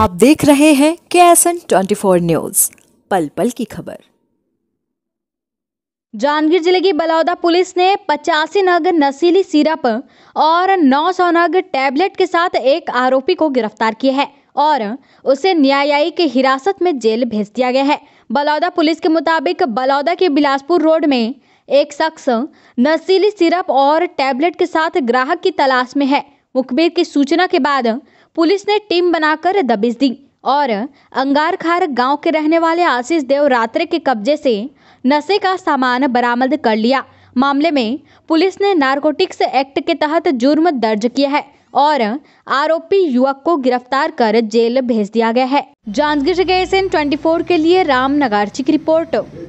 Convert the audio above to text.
आप देख रहे हैं के S N twenty four news पल पल की खबर जांजगीर जिले की बलौदा पुलिस ने पचासी नग नशीली सिरप और 900 नग टैबलेट के साथ एक आरोपी को गिरफ्तार किया है और उसे न्यायिक हिरासत में जेल भेज दिया गया है बलौदा पुलिस के मुताबिक बलौदा के बिलासपुर रोड में एक शख्स नशीली सिरप और टैबलेट के साथ ग्राहक की तलाश में है मुखबिर की सूचना के बाद पुलिस ने टीम बनाकर दबिश दी और अंगारखार गांव के रहने वाले आशीष देव रात्रे के कब्जे से नशे का सामान बरामद कर लिया मामले में पुलिस ने नारकोटिक्स एक्ट के तहत जुर्म दर्ज किया है और आरोपी युवक को गिरफ्तार कर जेल भेज दिया गया है जांजगीर से एस एन के लिए रामनगर की रिपोर्ट